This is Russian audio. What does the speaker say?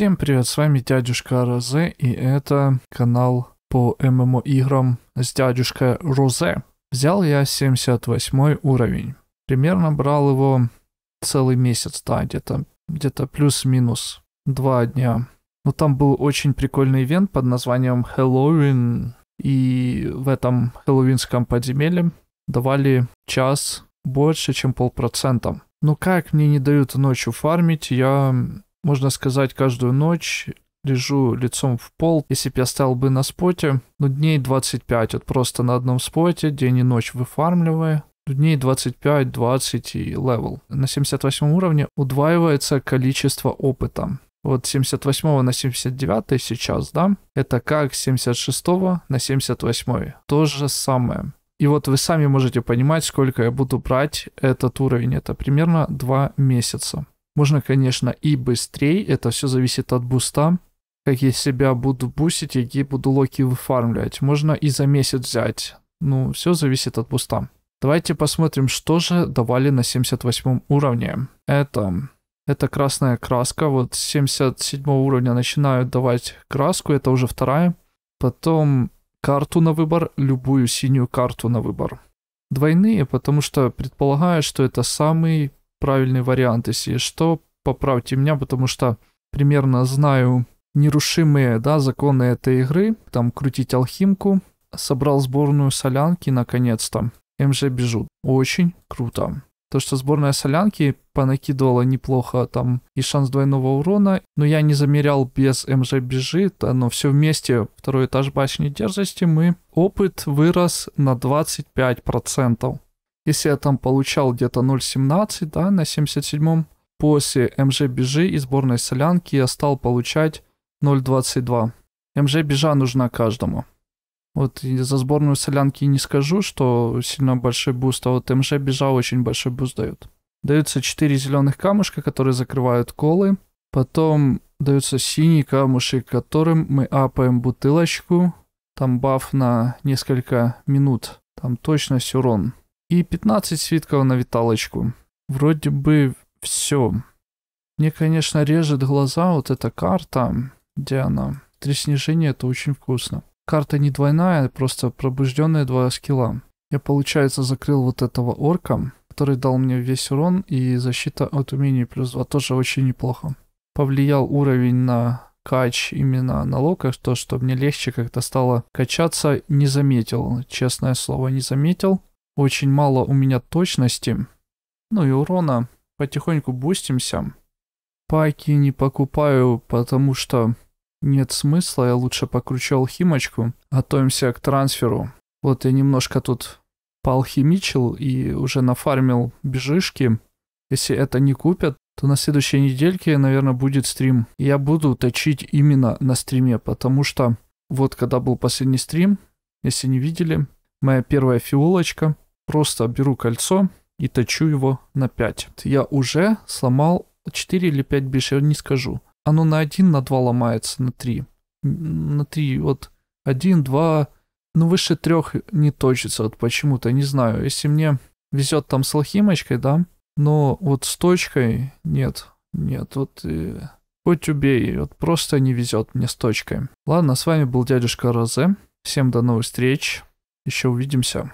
Всем привет, с вами дядюшка Розе, и это канал по ММО играм с дядюшкой Розе. Взял я 78 уровень. Примерно брал его целый месяц, да, где-то где плюс-минус два дня. Но там был очень прикольный ивент под названием Хэллоуин, и в этом хэллоуинском подземелье давали час больше, чем полпроцента. Но ну, как мне не дают ночью фармить, я можно сказать, каждую ночь лежу лицом в пол. Если бы я стоял бы на споте, ну, дней 25, вот просто на одном споте, день и ночь выфармливая, дней 25-20 и левел. На 78 уровне удваивается количество опыта. Вот 78 на 79 сейчас, да, это как 76 на 78. То же самое. И вот вы сами можете понимать, сколько я буду брать этот уровень. Это примерно 2 месяца. Можно, конечно, и быстрее, это все зависит от буста. Как я себя буду бусить, какие буду локи выфармливать. Можно и за месяц взять. Ну, все зависит от буста. Давайте посмотрим, что же давали на 78 уровне. Это, это красная краска. Вот с 77 уровня начинают давать краску, это уже вторая. Потом карту на выбор, любую синюю карту на выбор. Двойные, потому что предполагаю, что это самый правильный вариант. Если что, поправьте меня, потому что примерно знаю нерушимые да, законы этой игры. Там крутить алхимку. Собрал сборную солянки наконец-то. МЖ Бежут. Очень круто. То, что сборная солянки понакидывала неплохо там и шанс двойного урона, но я не замерял без МЖ бежит, но все вместе, второй этаж башни дерзости, мы опыт вырос на 25%. Если я там получал где-то 0,17, да, на 77-м, после МЖ-бежи и сборной солянки я стал получать 0,22. МЖ-бежа нужна каждому. Вот за сборную солянки не скажу, что сильно большой буст, а вот МЖ очень большой буст дает. Даются 4 зеленых камушка, которые закрывают колы. Потом даются синие камуши, которым мы апаем бутылочку. Там баф на несколько минут. Там точность урон и 15 свитков на виталочку. Вроде бы все. Мне, конечно, режет глаза вот эта карта, где она. Три снижения это очень вкусно. Карта не двойная, просто пробужденные два скилла. Я, получается, закрыл вот этого орка, который дал мне весь урон и защита от умений плюс 2 тоже очень неплохо. Повлиял уровень на кач именно на локах, то, что мне легче как-то стало качаться, не заметил, честное слово, не заметил. Очень мало у меня точности. Ну и урона. Потихоньку бустимся. Паки не покупаю, потому что нет смысла. Я лучше покручу алхимочку. Готовимся к трансферу. Вот я немножко тут поалхимичил и уже нафармил бежишки. Если это не купят, то на следующей недельке, наверное, будет стрим. Я буду точить именно на стриме, потому что вот когда был последний стрим, если не видели, Моя первая фиолочка. Просто беру кольцо и точу его на 5. Я уже сломал 4 или 5 больше, я не скажу. Оно на 1, на 2 ломается, на 3. На 3, вот 1, 2, ну выше 3 не точится, вот почему-то, не знаю. Если мне везет там с алхимочкой, да, но вот с точкой нет, нет, вот... И... Э, хоть убей, вот просто не везет мне с точкой. Ладно, с вами был дядюшка Розе. Всем до новых встреч. Еще увидимся.